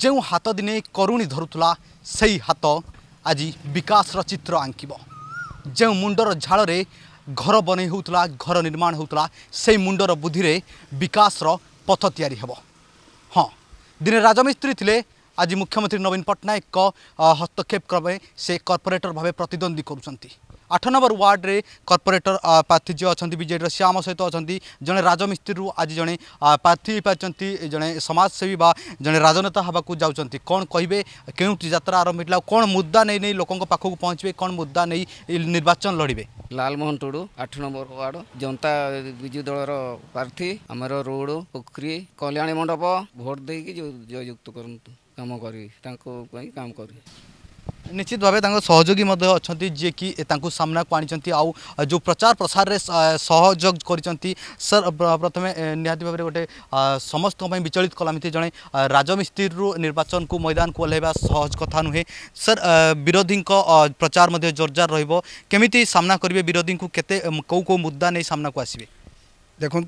ଯେଉଁ ହାତ ଦିନେ କରୁଣୀ ଧରୁଥିଲା ସେଇ ହାତ ଆଜି ବିକାଶର ଚିତ୍ର ଆଙ୍କିବ ଯେଉଁ ମୁଣ୍ଡର ଝାଳରେ ଘର ବନେଇ ହେଉଥିଲା ଘର ନିର୍ମାଣ ହେଉଥିଲା ସେଇ ମୁଣ୍ଡର ବୁଦ୍ଧିରେ ବିକାଶର ପଥ ତିଆରି ହେବ ହଁ ଦିନେ ରାଜମିସ୍ତ୍ରୀ ଥିଲେ ଆଜି ମୁଖ୍ୟମନ୍ତ୍ରୀ ନବୀନ ପଟ୍ଟନାୟକଙ୍କ ହସ୍ତକ୍ଷେପ କ୍ରମେ ସେ କର୍ପୋରେଟର ଭାବେ ପ୍ରତିଦ୍ୱନ୍ଦ୍ୱୀ କରୁଛନ୍ତି आठ नंबर वार्डे कर्पोरेटर प्रार्थी जी अच्छा बीजेडी सी आम सहित अच्छा जन राजमिस्त्री आज जड़े प्रार्थी पार्टी जड़े समाजसेवी बा जड़े राजनेता हाँकू जाऊँ कौन कहे क्यों जितना आरंभ होता कौन मुद्दा नहीं नहीं लोकों पाखक पहुँचे कौन मुद्दा नहीं निर्वाचन लड़े लालमोहन टोडू आठ नंबर वार्ड जनता विजु दल रार्थी आम रोड पोखरी कल्याणी मंडप भोट दे जयजुक्त करूँ कम करी काम करी নিশ্চিত ভাবে তাঁর সহযোগী অনেক যিকি তাঁর সামনাকু আনিছেন আউ যে প্রচার প্রসারে সহযোগ করেছেন স্যার প্রথমে নিহতি ভাবে গোটে সমস্ত বিচলিত কলা মিতি জনে রাজমিস্ত্রি নির্বাচন কু ময়দান কু ওহ্লাইবা সহজ কথা নুহে স্যার বিরোধী প্রচার জোরজার রহব কমিটি সামনা করবে বিরোধী কেতে কেউ কেউ মুদ্দা নিয়ে সামনাকু আসবে দেখুন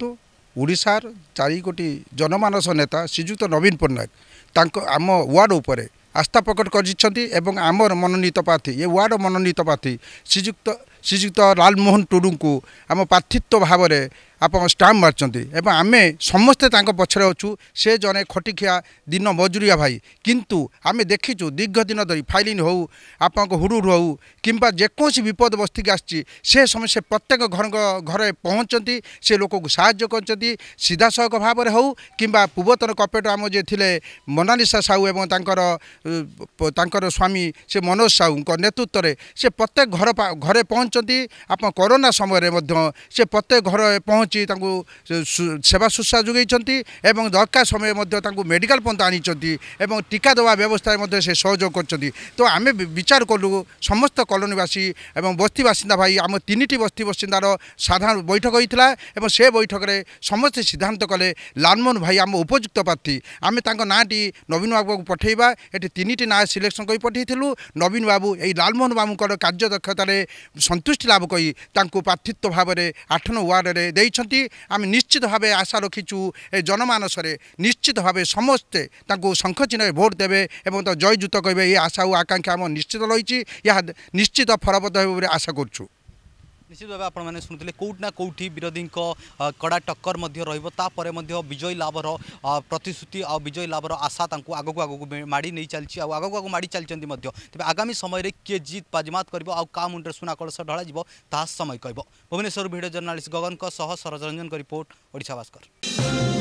ওড়শার চারি কোটি জনমানস নেতা শ্রীযুক্ত নবীন পট্টনাক তাঁর আম ওয়ার্ড উপরে আস্থা প্রকট করছেন এবং আমার মনোনীত প্রার্থী এ ওয়ার্ড মনোনীত প্রার্থী শ্রীযুক্ত শ্রীযুক্ত লালমোহন টুডুঙ্কু আমার প্রার্থিত্ব ভাবে ଆପଣ ଷ୍ଟାମ୍ପ ମାରିଛନ୍ତି ଏବଂ ଆମେ ସମସ୍ତେ ତାଙ୍କ ପଛରେ ଅଛୁ ସେ ଜଣେ ଖଟିଖିଆ ଦିନ ମଜୁରିଆ ଭାଇ କିନ୍ତୁ ଆମେ ଦେଖିଛୁ ଦୀର୍ଘ ଦିନ ଧରି ଫାଇଲିନ୍ ହେଉ ଆପଣଙ୍କ ହୁଡ଼ୁଡ଼ ହେଉ କିମ୍ବା ଯେକୌଣସି ବିପଦ ବସ୍ତିକି ଆସିଛି ସେ ସମସ୍ତେ ପ୍ରତ୍ୟେକ ଘରଙ୍କ ଘରେ ପହଞ୍ଚନ୍ତି ସେ ଲୋକକୁ ସାହାଯ୍ୟ କରିଛନ୍ତି ସିଧାସଳଖ ଭାବରେ ହେଉ କିମ୍ବା ପୂର୍ବତନ କପେଟ ଆମ ଯିଏ ଥିଲେ ମୋନାଲିସା ସାହୁ ଏବଂ ତାଙ୍କର ତାଙ୍କର ସ୍ୱାମୀ ସେ ମନୋଜ ସାହୁଙ୍କ ନେତୃତ୍ୱରେ ସେ ପ୍ରତ୍ୟେକ ଘର ଘରେ ପହଞ୍ଚନ୍ତି ଆପଣ କରୋନା ସମୟରେ ମଧ୍ୟ ସେ ପ୍ରତ୍ୟେକ ଘରେ ପହଞ୍ଚ ପହଞ୍ଚି ତାଙ୍କୁ ସେବା ଶୁଶ୍ରୂଷା ଯୋଗାଇଛନ୍ତି ଏବଂ ଦରକାର ସମୟ ମଧ୍ୟ ତାଙ୍କୁ ମେଡ଼ିକାଲ ପର୍ଯ୍ୟନ୍ତ ଆଣିଛନ୍ତି ଏବଂ ଟିକା ଦେବା ବ୍ୟବସ୍ଥାରେ ମଧ୍ୟ ସେ ସହଯୋଗ କରିଛନ୍ତି ତ ଆମେ ବିଚାର କଲୁ ସମସ୍ତ କଲୋନୀବାସୀ ଏବଂ ବସ୍ତି ବାସିନ୍ଦା ଭାଇ ଆମ ତିନିଟି ବସ୍ତି ବାସିନ୍ଦାର ସାଧାରଣ ବୈଠକ ହୋଇଥିଲା ଏବଂ ସେ ବୈଠକରେ ସମସ୍ତେ ସିଦ୍ଧାନ୍ତ କଲେ ଲାଲମୋହନ ଭାଇ ଆମ ଉପଯୁକ୍ତ ପ୍ରାର୍ଥୀ ଆମେ ତାଙ୍କ ନାଁଟି ନବୀନ ବାବୁଙ୍କୁ ପଠାଇବା ଏଠି ତିନିଟି ନାଁ ସିଲେକ୍ସନ୍ କରି ପଠାଇଥିଲୁ ନବୀନ ବାବୁ ଏହି ଲାଲମୋହନ ବାବୁଙ୍କର କାର୍ଯ୍ୟଦକ୍ଷତାରେ ସନ୍ତୁଷ୍ଟି ଲାଭ କରି ତାଙ୍କୁ ପ୍ରାର୍ଥିତ୍ୱ ଭାବରେ ଆଠ ନଅ ୱାର୍ଡ଼ରେ ଦେଇଛନ୍ତି କରିଛନ୍ତି ଆମେ ନିଶ୍ଚିତ ଭାବେ ଆଶା ରଖିଛୁ ଏ ଜନମାନସରେ ନିଶ୍ଚିତ ଭାବେ ସମସ୍ତେ ତାଙ୍କୁ ଶଙ୍ଖ ଚିହ୍ନରେ ଭୋଟ୍ ଦେବେ ଏବଂ ତାକୁ ଜୟଯୁକ୍ତ କହିବେ ଏ ଆଶା ଓ ଆକାଂକ୍ଷା ଆମ ନିଶ୍ଚିତ ରହିଛି ଏହା ନିଶ୍ଚିତ ଫଳବଦ୍ଧ ହେବ ବୋଲି ଆଶା କରୁଛୁ ନିଶ୍ଚିତ ଭାବେ ଆପଣମାନେ ଶୁଣୁଥିଲେ କେଉଁଠି ନା କେଉଁଠି ବିରୋଧୀଙ୍କ କଡ଼ା ଟକ୍କର ମଧ୍ୟ ରହିବ ତାପରେ ମଧ୍ୟ ବିଜୟୀ ଲାଭର ପ୍ରତିଶ୍ରୁତି ଆଉ ବିଜୟୀ ଲାଭର ଆଶା ତାଙ୍କୁ ଆଗକୁ ଆଗକୁ ମାଡ଼ି ନେଇ ଚାଲିଛି ଆଉ ଆଗକୁ ଆଗକୁ ମାଡ଼ି ଚାଲିଛନ୍ତି ମଧ୍ୟ ତେବେ ଆଗାମୀ ସମୟରେ କିଏ ଜିତ୍ ବାଜିମାତ କରିବ ଆଉ କାହା ମୁଣ୍ଡରେ ସୁନା କଳସ ଢଳାଯିବ ତାହା ସମୟ କହିବ ଭୁବନେଶ୍ୱର ଭିଡ଼ିଓ ଜର୍ଣ୍ଣାଲିଷ୍ଟ ଗଗନଙ୍କ ସହ ସରୋଜ ରଞ୍ଜନଙ୍କ ରିପୋର୍ଟ ଓଡ଼ିଶା ଭାସ୍କର